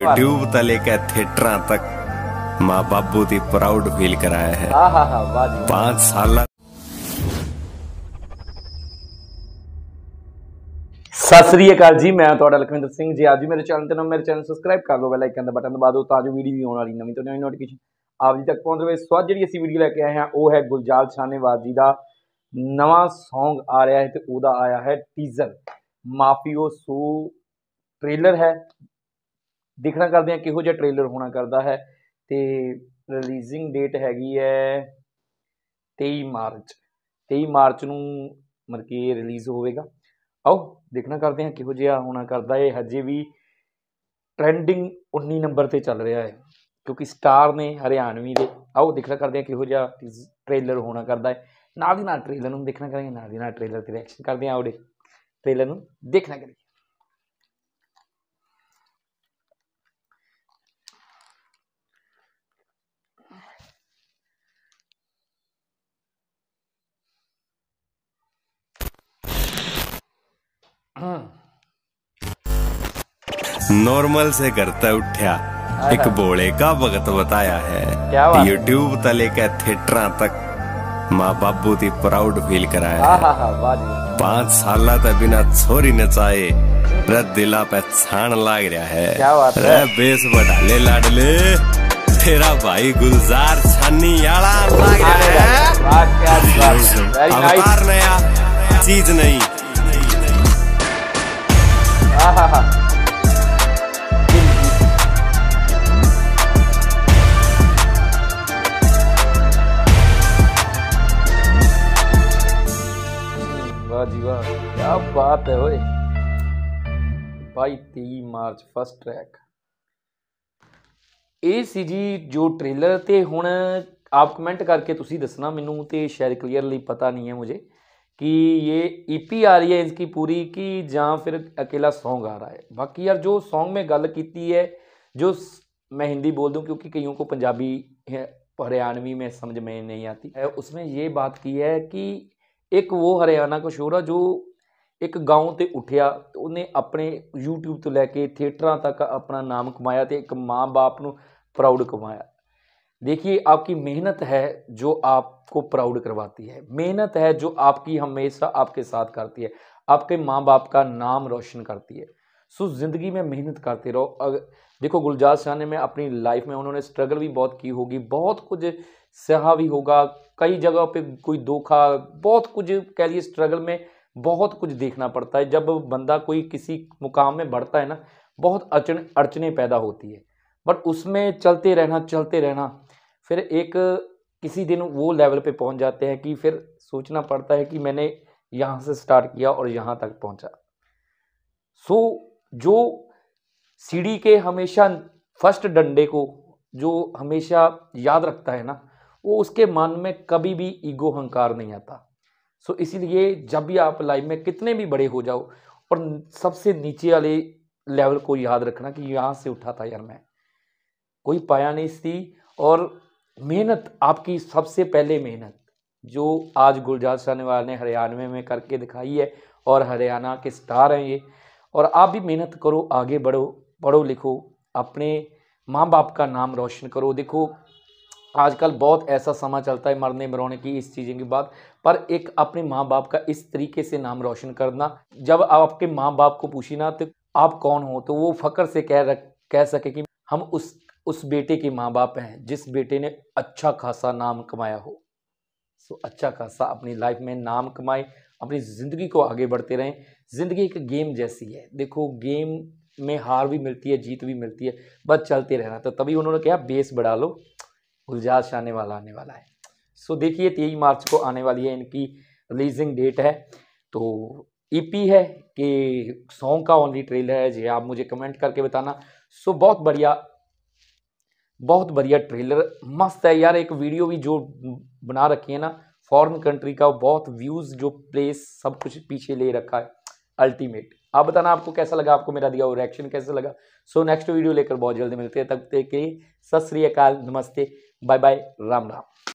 ਤਲੇ तले ਥੀਏਟਰਾਂ ਤੱਕ तक ਬਾਪੂ ਦੀ ਪ੍ਰਾਊਡ ਫੀਲ ਕਰਾਇਆ ਹੈ ਆਹਾਹਾ पांच 5 ਸਤਿ ਸ੍ਰੀ ਅਕਾਲ ਜੀ ਮੈਂ ਤੁਹਾਡਾ ਲਖਵਿੰਦਰ ਸਿੰਘ ਜੀ ਅੱਜ ਮੇਰੇ ਚੈਨਲ ਤੇ ਨਾ ਮੇਰੇ ਚੈਨਲ ਸਬਸਕ੍ਰਾਈਬ ਕਰ ਲਓ ਬੈਲ ਆਈਕਨ ਦਾ ਬਟਨ ਦਬਾ ਦਿਓ ਤਾਂ ਜੋ ਵੀਡੀਓ ਵੀ ਆਉਣ ਵਾਲੀ ਨਵੀਂ ਤੋਂ ਨਵੀਂ ਨੋਟੀਫਿਕੇਸ਼ਨ ਆਪ ਜੀ ਤੱਕ ਪਹੁੰਚ ਰਵੇ ਸੋ ਅੱਜ ਜਿਹੜੀ ਅਸੀਂ ਵੀਡੀਓ ਲੈ ਕੇ ਆਏ ਹਾਂ ਉਹ ਹੈ ਗੁਲਜਾਲ ਛਾਨੇਵਾਲ ਜੀ ਦਾ ਨਵਾਂ Song ਆ ਰਿਹਾ ਹੈ ਤੇ ਉਹਦਾ ਆਇਆ ਹੈ ਟੀਜ਼ਰ ਮਾਫੀਓ ਸੂ ਟ੍ਰੇਲਰ ਹੈ ਦੇਖਣਾ ਕਰਦੇ ਆ ਕਿਹੋ ਜਿਹਾ ਟ੍ਰੇਲਰ ਹੋਣਾ ਕਰਦਾ ਹੈ ਤੇ ਰਿਲੀਜ਼ਿੰਗ ਡੇਟ ਹੈਗੀ ਹੈ 23 ਮਾਰਚ 23 ਮਾਰਚ ਨੂੰ ਮਤਲਬ ਕਿ ਰਿਲੀਜ਼ ਹੋਵੇਗਾ ਆਓ ਦੇਖਣਾ ਕਰਦੇ ਹਾਂ ਕਿਹੋ ਜਿਹਾ ਹੋਣਾ ਕਰਦਾ ਹੈ ਹਜੇ ਵੀ ਟ੍ਰੈਂਡਿੰਗ 19 ਨੰਬਰ ਤੇ ਚੱਲ ਰਿਹਾ ਹੈ ਕਿਉਂਕਿ ਸਟਾਰ ਨੇ ਹਰਿਆਣਵੀ ਦੇ ਆਓ ਦੇਖਣਾ ਕਰਦੇ ਹਾਂ ਕਿਹੋ ਜਿਹਾ ਟ੍ਰੇਲਰ ਹੋਣਾ ਕਰਦਾ ਹੈ ਨਾਲ ਦੀ ਨਾਲ ਟ੍ਰੇਲਰ ਨੂੰ ਦੇਖਣਾ ਕਰਾਂਗੇ ਨਾਲ ਦੀ ਨਾਲ ਟ੍ਰੇਲਰ ਤੇ ਰਿਐਕਸ਼ਨ ਕਰਦੇ ਹਾਂ ਆਓ ਟ੍ਰੇਲਰ ਨੂੰ ਦੇਖਣਾ ਕਰਾਂਗੇ हाँ। नॉर्मल से करता उठा हाँ, एक हाँ। बोले का भगत बताया है यूट्यूब तले के थिएटर तक माँ बाबू थी प्राउड फील कराया है पांच साल तक बिना छोरी नचाए रे दिला पे छान लाग रहा है रे बेस ले लाडले तेरा भाई गुलजार छानी याला लाग रहा है अवतार नया चीज नहीं हा हा वाह जी वाह क्या बात है ओए भाई तेई ਮਾਰਚ ਫਸਟ ਟਰੈਕ ਇਹ ਸੀ ਜੀ ਜੋ ਟ੍ਰੇਲਰ ਤੇ ਹੁਣ ਆਪ ਕਮੈਂਟ ਕਰਕੇ ਤੁਸੀਂ ਦੱਸਣਾ ਮੈਨੂੰ ਤੇ ਸ਼ਾਇਦ ਕਲੀਅਰਲੀ ਪਤਾ ਨਹੀਂ ਹੈ ਮੁਝੇ कि ये ईपी आ रही है इसकी पूरी की या फिर अकेला सॉन्ग आ रहा है बाकी यार जो सॉन्ग में गल कीती है जो मैं हिंदी बोल दूं क्योंकि कईयों को पंजाबी हरियाणवी में समझ में नहीं आती है उसमें ये बात की है कि एक वो हरियाणा का ਸ਼ੋਰ जो एक गांव ते उठया उन्होंने अपने YouTube तो लेके थिएटरों तक अपना नाम कमाया ਕਮਾਇਆ एक मां-बाप नु प्राउड कमाया देखिए आपकी मेहनत है जो आपको प्राउड करवाती है मेहनत है जो आपकी हमेशा आपके साथ करती है आपके माँ बाप का नाम रोशन करती है सो ज़िंदगी में मेहनत करते रहो अगर देखो गुलजार शाह ने मैं अपनी लाइफ में उन्होंने स्ट्रगल भी बहुत की होगी बहुत कुछ सहा भी होगा कई जगह पे कोई धोखा बहुत कुछ कह लिए स्ट्रगल में बहुत कुछ देखना पड़ता है जब बंदा कोई किसी मुकाम में बढ़ता है ना बहुत अड़चने पैदा होती है बट उसमें चलते रहना चलते रहना फिर एक किसी दिन वो लेवल पे पहुंच जाते हैं कि फिर सोचना पड़ता है कि मैंने यहाँ से स्टार्ट किया और यहाँ तक पहुँचा सो so, जो सीढ़ी के हमेशा फर्स्ट डंडे को जो हमेशा याद रखता है ना वो उसके मन में कभी भी ईगो हंकार नहीं आता सो so, इसीलिए जब भी आप लाइफ में कितने भी बड़े हो जाओ और सबसे नीचे वाले लेवल को याद रखना कि यहाँ से उठा था यार मैं कोई पाया नहीं थी और मेहनत आपकी सबसे पहले मेहनत जो आज गुलजार शाहवाल ने हरियाणवे में करके दिखाई है और हरियाणा के स्टार हैं ये और आप भी मेहनत करो आगे बढ़ो पढ़ो लिखो अपने माँ बाप का नाम रोशन करो देखो आजकल बहुत ऐसा समय चलता है मरने मरौने की इस चीज़ें की बात पर एक अपने माँ बाप का इस तरीके से नाम रोशन करना जब आप आपके माँ बाप को पूछी ना तो आप कौन हो तो वो फ़क्र से कह रख कह सके कि हम उस उस बेटे के माँ बाप हैं जिस बेटे ने अच्छा खासा नाम कमाया हो सो अच्छा खासा अपनी लाइफ में नाम कमाए अपनी ज़िंदगी को आगे बढ़ते रहें ज़िंदगी एक गेम जैसी है देखो गेम में हार भी मिलती है जीत भी मिलती है बस चलते रहना तो तभी उन्होंने कहा बेस बढ़ा लो गुलजात आने वाला आने वाला है सो देखिए तेईस मार्च को आने वाली है इनकी रिलीजिंग डेट है तो ईपी e है कि सॉन्ग का ओनली ट्रेलर है जी आप मुझे कमेंट करके बताना सो बहुत बढ़िया बहुत बढ़िया ट्रेलर मस्त है यार एक वीडियो भी जो बना रखी है ना फॉरेन कंट्री का बहुत व्यूज़ जो प्लेस सब कुछ पीछे ले रखा है अल्टीमेट आप बताना आपको कैसा लगा आपको मेरा दिया हुआ रिएक्शन कैसा लगा सो नेक्स्ट वीडियो लेकर बहुत जल्दी मिलते हैं तब तक के सत श्री अकाल नमस्ते बाय बाय राम राम